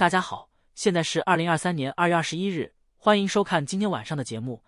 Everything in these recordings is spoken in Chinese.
大家好，现在是二零二三年二月二十一日，欢迎收看今天晚上的节目。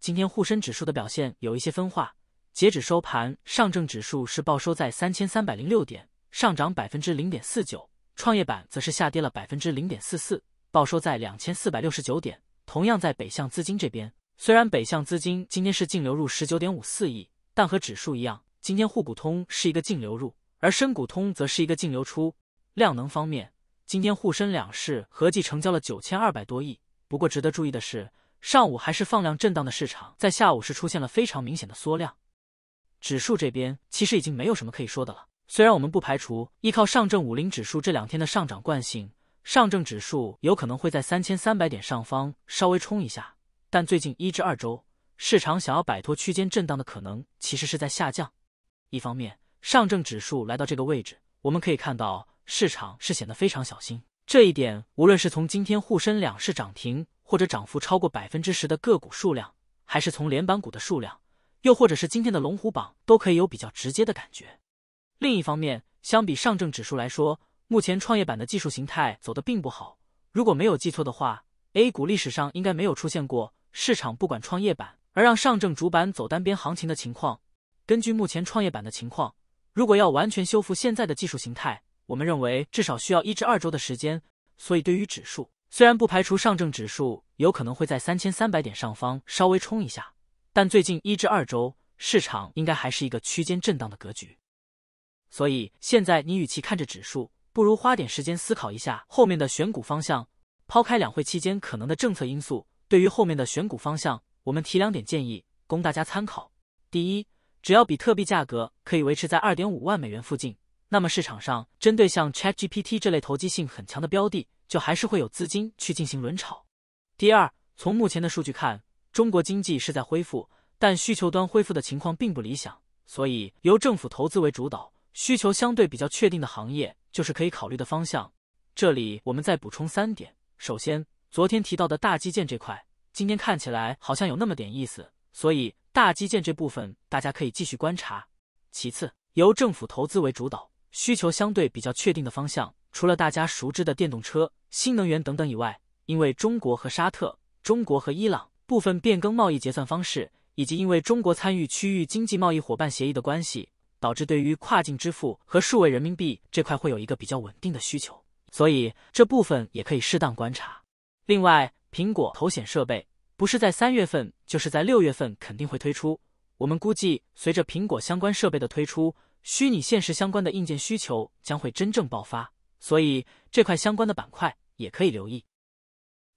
今天沪深指数的表现有一些分化，截止收盘，上证指数是报收在三千三百零六点，上涨百分之零点四九；创业板则是下跌了百分之零点四四，报收在两千四百六十九点。同样在北向资金这边，虽然北向资金今天是净流入十九点五四亿，但和指数一样，今天沪股通是一个净流入，而深股通则是一个净流出。量能方面。今天沪深两市合计成交了九千二百多亿。不过值得注意的是，上午还是放量震荡的市场，在下午是出现了非常明显的缩量。指数这边其实已经没有什么可以说的了。虽然我们不排除依靠上证五零指数这两天的上涨惯性，上证指数有可能会在三千三百点上方稍微冲一下，但最近一至二周，市场想要摆脱区间震荡的可能其实是在下降。一方面，上证指数来到这个位置，我们可以看到。市场是显得非常小心，这一点无论是从今天沪深两市涨停或者涨幅超过百分之十的个股数量，还是从连板股的数量，又或者是今天的龙虎榜，都可以有比较直接的感觉。另一方面，相比上证指数来说，目前创业板的技术形态走得并不好。如果没有记错的话，A 股历史上应该没有出现过市场不管创业板而让上证主板走单边行情的情况。根据目前创业板的情况，如果要完全修复现在的技术形态，我们认为至少需要一至二周的时间，所以对于指数，虽然不排除上证指数有可能会在三千三百点上方稍微冲一下，但最近一至二周市场应该还是一个区间震荡的格局。所以现在你与其看着指数，不如花点时间思考一下后面的选股方向。抛开两会期间可能的政策因素，对于后面的选股方向，我们提两点建议供大家参考。第一，只要比特币价格可以维持在二点五万美元附近。那么市场上针对像 Chat GPT 这类投机性很强的标的，就还是会有资金去进行轮炒。第二，从目前的数据看，中国经济是在恢复，但需求端恢复的情况并不理想，所以由政府投资为主导，需求相对比较确定的行业就是可以考虑的方向。这里我们再补充三点：首先，昨天提到的大基建这块，今天看起来好像有那么点意思，所以大基建这部分大家可以继续观察。其次，由政府投资为主导。需求相对比较确定的方向，除了大家熟知的电动车、新能源等等以外，因为中国和沙特、中国和伊朗部分变更贸易结算方式，以及因为中国参与区域经济贸易伙伴协议的关系，导致对于跨境支付和数位人民币这块会有一个比较稳定的需求，所以这部分也可以适当观察。另外，苹果头显设备不是在三月份，就是在六月份肯定会推出。我们估计，随着苹果相关设备的推出。虚拟现实相关的硬件需求将会真正爆发，所以这块相关的板块也可以留意。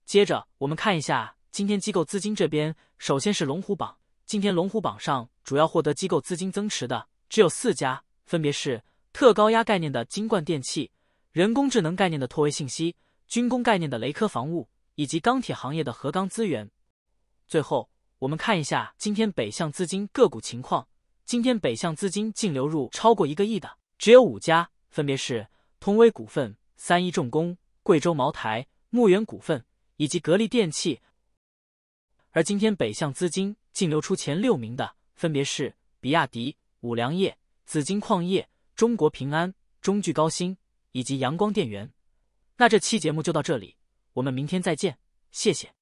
接着我们看一下今天机构资金这边，首先是龙虎榜，今天龙虎榜上主要获得机构资金增持的只有四家，分别是特高压概念的金冠电器、人工智能概念的拓维信息、军工概念的雷科防务以及钢铁行业的河钢资源。最后我们看一下今天北向资金个股情况。今天北向资金净流入超过一个亿的只有五家，分别是通威股份、三一重工、贵州茅台、牧原股份以及格力电器。而今天北向资金净流出前六名的分别是比亚迪、五粮液、紫金矿业、中国平安、中炬高新以及阳光电源。那这期节目就到这里，我们明天再见，谢谢。